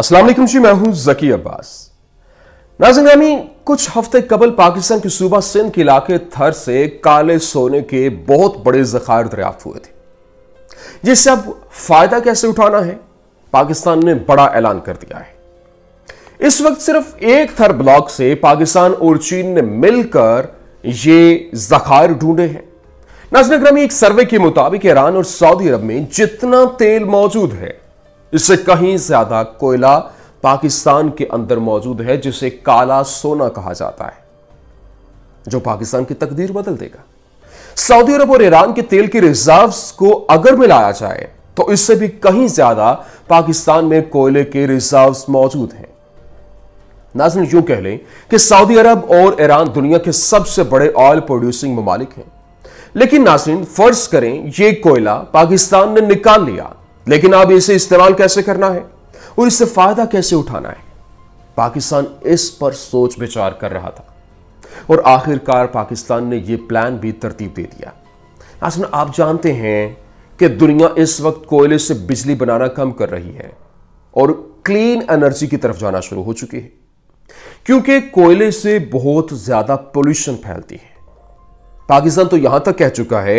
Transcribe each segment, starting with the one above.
असलम जी मैं हूं जकी अब्बास नाजिनामी कुछ हफ्ते कबल पाकिस्तान के सूबा सिंध के इलाके थर से काले सोने के बहुत बड़े जखायर दरियाफ्त हुए थे जिससे अब फायदा कैसे उठाना है पाकिस्तान ने बड़ा ऐलान कर दिया है इस वक्त सिर्फ एक थर ब्लॉक से पाकिस्तान और चीन ने मिलकर ये जखायर ढूंढे हैं नाजन एक सर्वे के मुताबिक ईरान और सऊदी अरब में जितना तेल मौजूद है इससे कहीं ज्यादा कोयला पाकिस्तान के अंदर मौजूद है जिसे काला सोना कहा जाता है जो पाकिस्तान की तकदीर बदल देगा सऊदी अरब और ईरान के तेल की रिजर्व को अगर मिलाया जाए तो इससे भी कहीं ज्यादा पाकिस्तान में कोयले के रिजर्व मौजूद हैं नाजन यूं कह लें कि सऊदी अरब और ईरान दुनिया के सबसे बड़े ऑयल प्रोड्यूसिंग ममालिक हैं लेकिन नाजरीन फर्ज करें यह कोयला पाकिस्तान ने निकाल लिया लेकिन अब इसे इस्तेमाल कैसे करना है और इससे फायदा कैसे उठाना है पाकिस्तान इस पर सोच विचार कर रहा था और आखिरकार पाकिस्तान ने यह प्लान भी तरतीब दे दिया नाजन आप जानते हैं कि दुनिया इस वक्त कोयले से बिजली बनाना कम कर रही है और क्लीन एनर्जी की तरफ जाना शुरू हो चुकी है क्योंकि कोयले से बहुत ज्यादा पोल्यूशन फैलती है पाकिस्तान तो यहां तक कह चुका है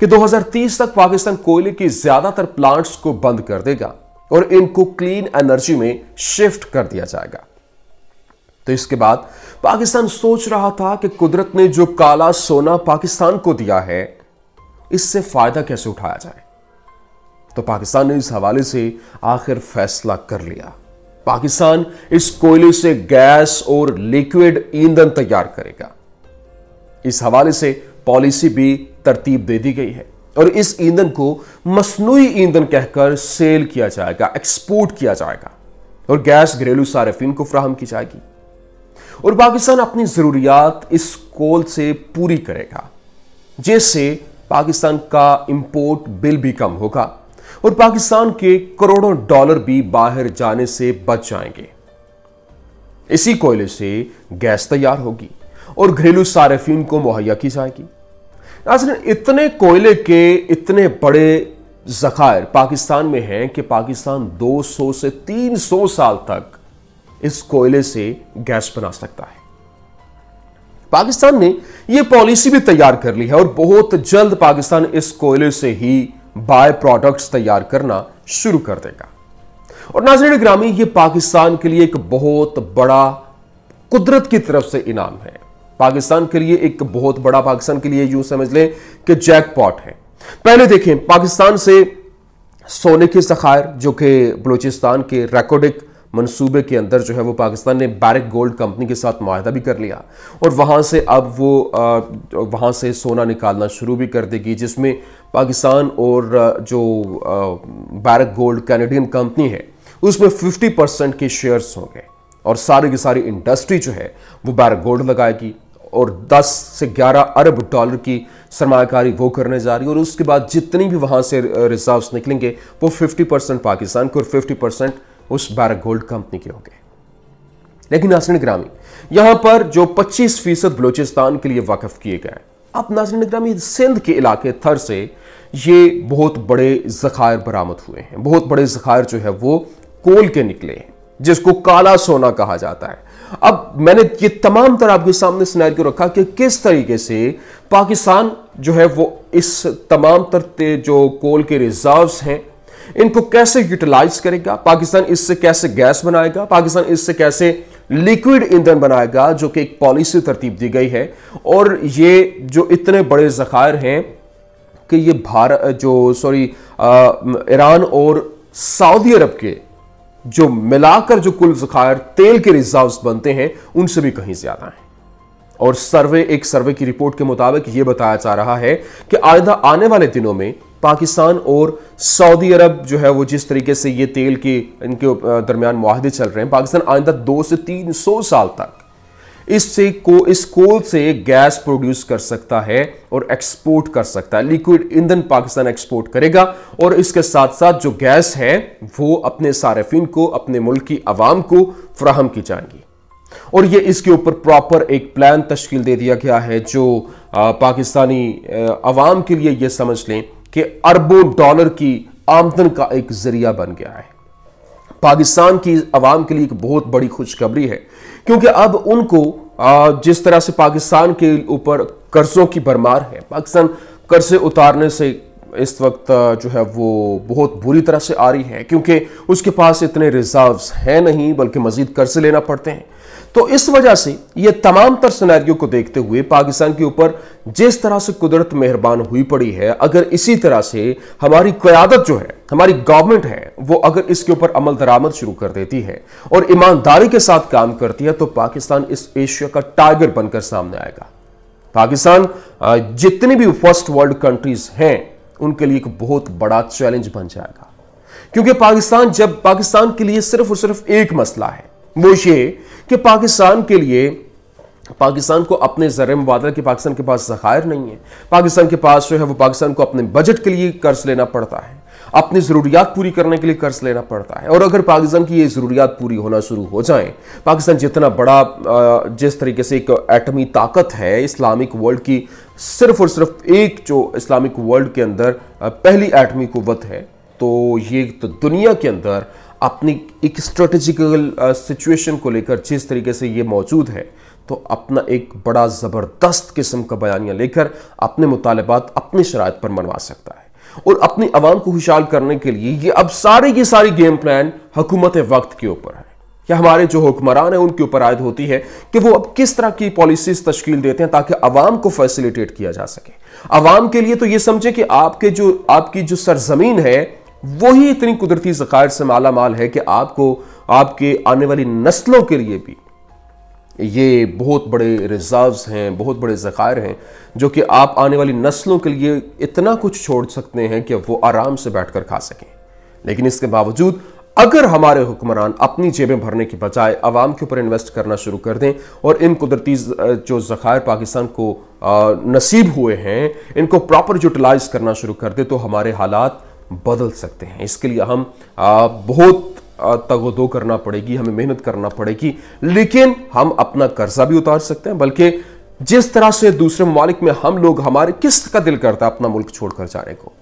कि 2030 तक पाकिस्तान कोयले की ज्यादातर प्लांट्स को बंद कर देगा और इनको क्लीन एनर्जी में शिफ्ट कर दिया जाएगा तो इसके बाद पाकिस्तान सोच रहा था कि कुदरत ने जो काला सोना पाकिस्तान को दिया है इससे फायदा कैसे उठाया जाए तो पाकिस्तान ने इस हवाले से आखिर फैसला कर लिया पाकिस्तान इस कोयले से गैस और लिक्विड ईंधन तैयार करेगा इस हवाले से पॉलिसी भी तरतीब दे दी गई है और इस ईंधन को मसनू ईंधन कहकर सेल किया जाएगा एक्सपोर्ट किया जाएगा और गैस घरेलू सार्फिन को फ्राहम की जाएगी और पाकिस्तान अपनी जरूरियात इस कोल से पूरी करेगा जिससे पाकिस्तान का इंपोर्ट बिल भी कम होगा और पाकिस्तान के करोड़ों डॉलर भी बाहर जाने से बच जाएंगे इसी कोयले से गैस तैयार होगी और घरेलू सार्फिन को मुहैया की जाएगी नाजरन इतने कोयले के इतने बड़े जखायर पाकिस्तान में हैं कि पाकिस्तान 200 से 300 साल तक इस कोयले से गैस बना सकता है पाकिस्तान ने यह पॉलिसी भी तैयार कर ली है और बहुत जल्द पाकिस्तान इस कोयले से ही बाय प्रोडक्ट्स तैयार करना शुरू कर देगा और नाजर ग्रामी ये पाकिस्तान के लिए एक बहुत बड़ा कुदरत की तरफ से इनाम है पाकिस्तान के लिए एक बहुत बड़ा पाकिस्तान के लिए यूं समझ लें कि जैकपॉट है पहले देखें पाकिस्तान से सोने के सखायर जो कि बलूचिस्तान के रेकोडिक मनसूबे के अंदर जो है वो पाकिस्तान ने बैरिक गोल्ड कंपनी के साथ माहदा भी कर लिया और वहाँ से अब वो वहाँ से सोना निकालना शुरू भी कर देगी जिसमें पाकिस्तान और जो बैरिक गोल्ड कैनेडियन कंपनी है उसमें 50 परसेंट के शेयर्स होंगे और सारी की सारी इंडस्ट्री जो है वो बैरक गोल्ड लगाएगी और 10 से 11 अरब डॉलर की सरमाकारी वो करने जा रही है और उसके बाद जितनी भी वहाँ से रिजर्व निकलेंगे वो 50 परसेंट पाकिस्तान के और 50 परसेंट उस बैरक गोल्ड कंपनी के होंगे लेकिन नासन ग्रामी यहाँ पर जो 25 फीसद बलोचिस्तान के लिए वाकफ किए गए अब नासन ग्रामी सिंध के इलाके थर से ये बहुत बड़े ज़खायर बरामद हुए हैं बहुत बड़े ज़खायर जो है वो कोल के निकले हैं जिसको काला सोना कहा जाता है अब मैंने ये तमाम तरह आपके सामने क्यों रखा कि किस तरीके से पाकिस्तान जो है वो इस तमाम तर जो कोल के रिजर्व्स हैं इनको कैसे यूटिलाइज करेगा पाकिस्तान इससे कैसे गैस बनाएगा पाकिस्तान इससे कैसे लिक्विड ईंधन बनाएगा जो कि एक पॉलिसी तरतीब दी गई है और ये जो इतने बड़े जखायर हैं कि ये भारत जो सॉरी ईरान और सऊदी अरब के जो मिलाकर जो कुल जखायर तेल के रिजर्व बनते हैं उनसे भी कहीं ज्यादा है और सर्वे एक सर्वे की रिपोर्ट के मुताबिक यह बताया जा रहा है कि आयदा आने वाले दिनों में पाकिस्तान और सऊदी अरब जो है वो जिस तरीके से ये तेल के इनके दरमियान माहदे चल रहे हैं पाकिस्तान आइंदा दो से तीन सौ साल तक इससे को इस कोल से गैस प्रोड्यूस कर सकता है और एक्सपोर्ट कर सकता है लिक्विड ईंधन पाकिस्तान एक्सपोर्ट करेगा और इसके साथ साथ जो गैस है वो अपने सारफिन को अपने मुल्क की आवाम को फ्राहम की जाएंगी और ये इसके ऊपर प्रॉपर एक प्लान तश्कील दे दिया गया है जो पाकिस्तानी आवाम के लिए यह समझ लें कि अरबों डॉलर की आमदन का एक जरिया बन गया है पाकिस्तान की आवाम के लिए एक बहुत बड़ी खुशखबरी है क्योंकि अब उनको जिस तरह से पाकिस्तान के ऊपर कर्जों की भरमार है पाकिस्तान कर्जे उतारने से इस वक्त जो है वो बहुत बुरी तरह से आ रही है क्योंकि उसके पास इतने रिजर्व्स हैं नहीं बल्कि मजीद कर्जे लेना पड़ते हैं तो इस वजह से ये तमाम तर सिनेरियो को देखते हुए पाकिस्तान के ऊपर जिस तरह से कुदरत मेहरबान हुई पड़ी है अगर इसी तरह से हमारी क्यादत जो है हमारी गवर्नमेंट है वो अगर इसके ऊपर अमल दरामद शुरू कर देती है और ईमानदारी के साथ काम करती है तो पाकिस्तान इस एशिया का टाइगर बनकर सामने आएगा पाकिस्तान जितनी भी फर्स्ट वर्ल्ड कंट्रीज हैं उनके लिए एक बहुत बड़ा चैलेंज बन जाएगा क्योंकि पाकिस्तान जब पाकिस्तान के लिए सिर्फ और सिर्फ एक मसला है वो ये कि पाकिस्तान के लिए पाकिस्तान को अपने ज़र मुबादला के पाकिस्तान के पास ज़खायर नहीं है पाकिस्तान के पास जो है वो पाकिस्तान को अपने बजट के लिए कर्ज लेना पड़ता है अपनी ज़रूरियात पूरी करने के लिए कर्ज लेना पड़ता है और अगर पाकिस्तान की ये ज़रूरियात पूरी होना शुरू हो जाएं पाकिस्तान जितना बड़ा जिस तरीके से एक एटमी ताकत है इस्लामिक वर्ल्ड की सिर्फ और सिर्फ एक जो इस्लामिक वर्ल्ड के अंदर पहली एटमी कुत है तो ये तो दुनिया के अंदर अपनी एक स्ट्रेटेजिकल सिचुएशन uh, को लेकर जिस तरीके से ये मौजूद है तो अपना एक बड़ा ज़बरदस्त किस्म का बयानियाँ लेकर अपने मुतालबात अपनी शराय पर मनवा सकता है और अपनी आवाम को खुशहाल करने के लिए ये अब सारे की सारी गेम प्लान हुकूमत वक्त के ऊपर है या हमारे जो हुक्मरान हैं उनके ऊपर आयद होती है कि वो अब किस तरह की पॉलिसीज तश्कील देते हैं ताकि आवाम को फैसिलिटेट किया जा सके आवाम के लिए तो ये समझे कि आपके जो आपकी जो सरजमीन है वही इतनी कुदरती ज़ख़ायर से माला माल है कि आपको आपके आने वाली नस्लों के लिए भी ये बहुत बड़े रिजर्व्स हैं बहुत बड़े ज़ख़ायर हैं जो कि आप आने वाली नस्लों के लिए इतना कुछ छोड़ सकते हैं कि वो आराम से बैठ कर खा सकें लेकिन इसके बावजूद अगर हमारे हुक्मरान अपनी जेबें भरने के बजाय आवाम के ऊपर इन्वेस्ट करना शुरू कर दें और इन कुदरती जो ज़ख़ायर पाकिस्तान को नसीब हुए हैं इनको प्रॉपर यूटिलाइज़ करना शुरू कर दें तो हमारे हालात बदल सकते हैं इसके लिए हम बहुत तगोदो करना पड़ेगी हमें मेहनत करना पड़ेगी लेकिन हम अपना कर्जा भी उतार सकते हैं बल्कि जिस तरह से दूसरे ममालिक में हम लोग हमारे किस्त का दिल करता है अपना मुल्क छोड़कर जाने को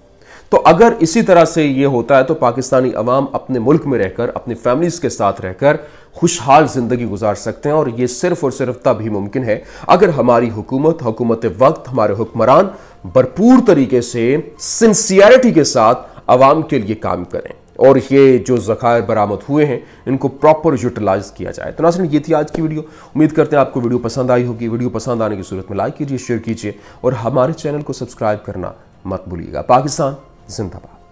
तो अगर इसी तरह से यह होता है तो पाकिस्तानी अवाम अपने मुल्क में रहकर अपनी फैमिलीज़ के साथ रहकर खुशहाल ज़िंदगी गुजार सकते हैं और यह सिर्फ और सिर्फ तब ही मुमकिन है अगर हमारी हुकूमत हुकूमत वक्त हमारे हुक्मरान भरपूर तरीके से सिंसियरिटी के साथ आवाम के लिए काम करें और ये जो ज़खायर बरामद हुए हैं इनको प्रॉपर यूटिलाइज किया जाए तो नासन ये थी आज की वीडियो उम्मीद करते हैं आपको वीडियो पसंद आई होगी वीडियो पसंद आने की सूरत में लाइक कीजिए शेयर कीजिए और हमारे चैनल को सब्सक्राइब करना मत भूलिएगा पाकिस्तान जिंदाबाद